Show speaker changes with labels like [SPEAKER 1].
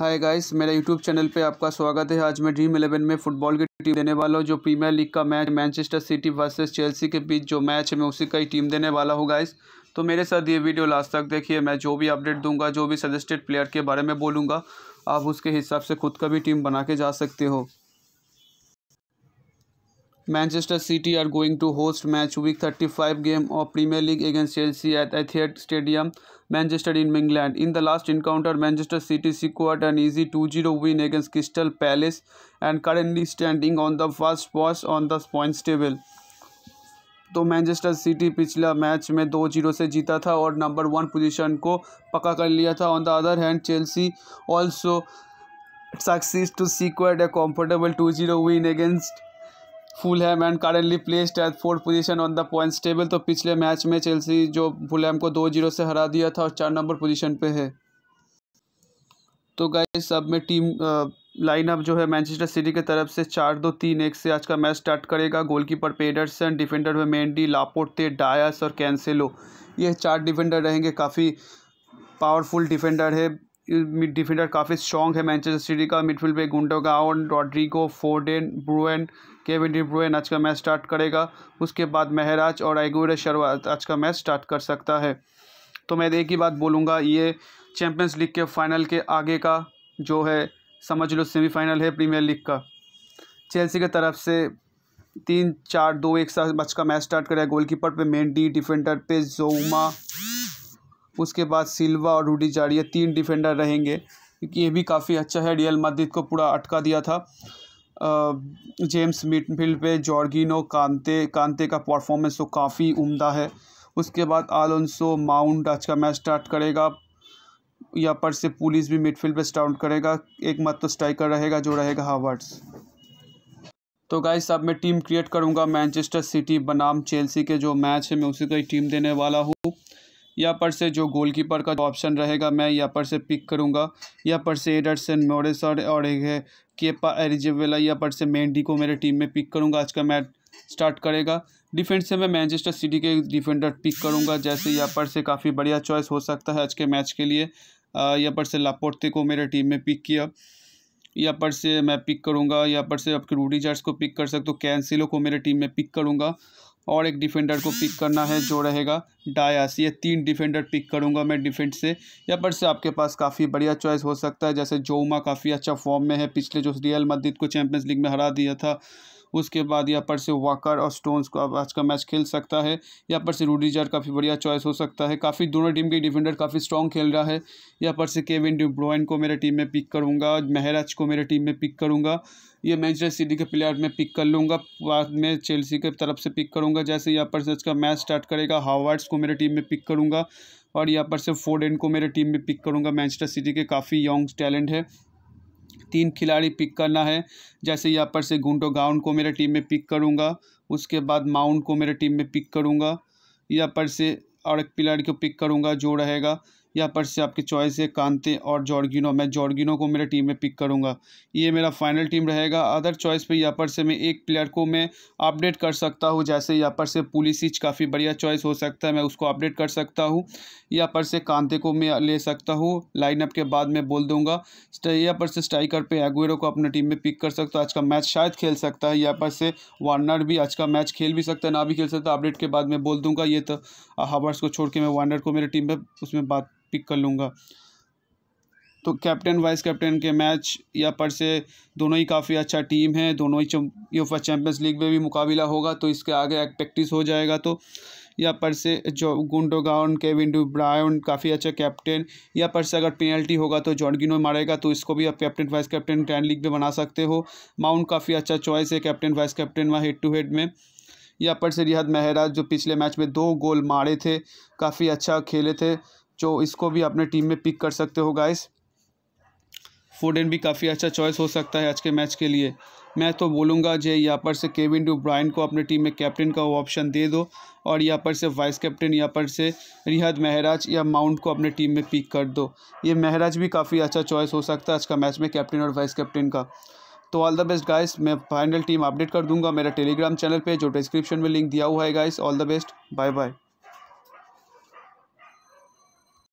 [SPEAKER 1] हाय guys मेरे YouTube channel पे आपका स्वागत है आज मैं ड्रीम इलेवन में फुटबॉल की टीम देने वाला हूँ जो प्रीमियर लीग का match Manchester City versus Chelsea के बीच जो मैच है मैं उसी का ही टीम देने वाला हूँ गाइस तो मेरे साथ ये वीडियो लास्ट तक देखिए मैं जो भी अपडेट दूंगा जो भी सजेस्टेड प्लेयर के बारे में बोलूँगा आप उसके हिसाब से खुद का भी टीम बना के जा सकते हो Manchester City are going to host match week thirty five game of premier league against Chelsea at Etihad stadium Manchester in England in the last encounter Manchester City secured and easy two zero win against Crystal Palace and currently standing on the first pos on the points table तो मैनचेस्टर सिटी पिछला मैच में दो zero से जीता था और नंबर वन पोजिशन को पक्का कर लिया था on the other hand Chelsea also success to secured a comfortable two zero win against Fulham and currently placed at fourth position on the points table तो पिछले मैच में चेल्सी जो Fulham को दो जीरो से हरा दिया था और चार नंबर पोजीशन पे है तो गए सब में टीम लाइनअप जो है मैनचेस्टर सिटी की तरफ से चार दो तीन एक से आज का मैच स्टार्ट करेगा गोलकीपर पेडरसन डिफेंडर हुए मेन्डी लापोटे डायस और कैंसेलो ये चार डिफेंडर रहेंगे काफ़ी पावरफुल डिफेंडर है मिड डिफेंडर काफ़ी स्ट्रॉन्ग है मैनचेस्टर सिटी का मिडफील्ड पे गुंडोगाउन रॉड्रिगो फोर्डेन ब्रुएन केविन डिब्रोइन आज का मैच स्टार्ट करेगा उसके बाद महराज और आइगुरे शर्मा आज का मैच स्टार्ट कर सकता है तो मैं एक ही बात बोलूँगा ये चैम्पियंस लीग के फाइनल के आगे का जो है समझ लो सेमीफाइनल है प्रीमियर लीग का चेल्सी की तरफ से तीन चार दो एक साथ बच का मैच स्टार्ट करेगा गोलकीपर पे मेंडी डिफेंडर पे जोमा उसके बाद सिल्वा और रूडी जाड़िया तीन डिफेंडर रहेंगे क्योंकि ये भी काफ़ी अच्छा है रियल मद्रिद को पूरा अटका दिया था जेम्स मिडफील्ड पे जॉर्गिनो कांते कांते का परफॉर्मेंस तो काफ़ी उम्दा है उसके बाद आलोंसो माउंट आज का मैच स्टार्ट करेगा या पर से पुलिस भी मिडफील्ड पे स्टार्ट करेगा एक मत तो स्ट्राइकर रहेगा जो रहेगा हावर्ड्स तो गाइस अब मैं टीम क्रिएट करूंगा मैनचेस्टर सिटी बनाम चेल्सी के जो मैच है मैं उसी का ही टीम देने वाला हूँ यहाँ पर से जो गोलकीपर का ऑप्शन रहेगा मैं यहाँ पर से पिक करूँगा यहाँ पर से एडरसन मोरेस और एक है केपा एरिजेवेला यहाँ पर से मेंडी को मेरे टीम में पिक करूँगा आज का मैच स्टार्ट करेगा डिफेंस से मैं मैनचेस्टर सिटी के डिफेंडर पिक करूँगा जैसे यहाँ पर से काफ़ी बढ़िया चॉइस हो सकता है आज के मैच के लिए यहाँ पर से लापोर्ते को मेरे टीम में पिक किया यहाँ पर से मैं पिक करूँगा यहाँ पर से आपके रूडी जार्स को पिक कर सकते हो कैंसिलो को मेरे टीम में पिक करूँगा और एक डिफेंडर को पिक करना है जो रहेगा डायास ये तीन डिफेंडर पिक करूंगा मैं डिफेंस से या पर से आपके पास काफ़ी बढ़िया चॉइस हो सकता है जैसे जोमा काफ़ी अच्छा फॉर्म में है पिछले जो रियल मस्जिद को चैंपियंस लीग में हरा दिया था उसके बाद यहाँ पर से वाकर और स्टोन्स को अब आज का मैच खेल सकता है यहाँ पर से रूडीजर काफ़ी बढ़िया चॉइस हो सकता है काफ़ी दोनों टीम के डिफेंडर काफ़ी स्ट्रॉन्ग खेल रहा है यहाँ पर से केविन डिब्रोइन को मेरे टीम में पिक करूँगा महराज को मेरे टीम में पिक करूँगा ये मैनचेस्टर सिटी के प्लेयर में पिक कर लूँगा बाद में चेल्सी के तरफ से पिक करूँगा जैसे यहाँ पर से आज का मैच स्टार्ट करेगा हावर्ड्स को मेरे टीम में पिक करूँगा और यहाँ पर से फोर्डेन को मेरे टीम में पिक करूँगा मैनचेस्टर सिटी के काफ़ी यंग टैलेंट है तीन खिलाड़ी पिक करना है जैसे यहाँ पर से गुंडो गाउंड को मेरे टीम में पिक करूँगा उसके बाद माउंट को मेरे टीम में पिक करूँगा यहाँ पर से और एक प्लेयर को पिक करूँगा जो रहेगा यहाँ पर से आपकी चॉइस है कांते और जॉर्गिनो मैं जॉर्गिनो को मेरे टीम में पिक करूँगा ये मेरा फाइनल टीम रहेगा अदर चॉइस पे यहाँ पर से मैं एक प्लेयर को मैं अपडेट कर सकता हूँ जैसे यहाँ पर से पुलिसिच काफ़ी बढ़िया चॉइस हो सकता है मैं उसको अपडेट कर सकता हूँ यहाँ पर से कांते को मैं ले सकता हूँ लाइनअप के बाद मैं बोल दूँगा यहाँ पर से स्ट्राइकर पे एगुएरो को अपने टीम में पिक कर सकता हूँ आज का मैच शायद खेल सकता है यहाँ पर से वार्नर भी आज का मैच खेल भी सकता है ना भी खेल सकता अपडेट के बाद मैं बोल दूँगा ये तो हावर्स को छोड़ के मैं वार्नर को मेरे टीम में उसमें बात पिक कर लूँगा तो कैप्टन वाइस कैप्टन के मैच या पर से दोनों ही काफ़ी अच्छा टीम है दोनों ही यूफा चैम्पियंस लीग में भी मुकाबला होगा तो इसके आगे एक प्रैक्टिस हो जाएगा तो या पर से जो गुंडोगाउन केविन डू ब्रायन काफ़ी अच्छा कैप्टन या पर से अगर पेनल्टी होगा तो जॉर्गिनो मारेगा तो इसको भी आप captain vice captain ten league में बना सकते हो माउंट काफ़ी अच्छा चॉइस है कैप्टन वाइस कैप्टन वहाँ हेड टू हेड में या पर से रिहाद महराज जो पिछले मैच में दो गोल मारे थे काफ़ी अच्छा खेले थे जो इसको भी अपने टीम में पिक कर सकते हो गाइस फोडेन भी काफ़ी अच्छा चॉइस हो सकता है आज के मैच के लिए मैं तो बोलूँगा जे यहाँ पर से केविन डू ब्राइन को अपने टीम में कैप्टन का ऑप्शन दे दो और यहाँ पर से वाइस कैप्टन यहाँ पर से रिहद महराज या माउंट को अपने टीम में पिक कर दो ये महराज भी काफ़ी अच्छा चॉइस हो सकता है आज का मैच में कैप्टन और वाइस कैप्टन का तो ऑल द बेस्ट गाइस मैं फाइनल टीम अपडेट कर दूंगा मेरा टेलीग्राम चैनल पे जो डिस्क्रिप्शन में लिंक दिया हुआ है guys all the best bye bye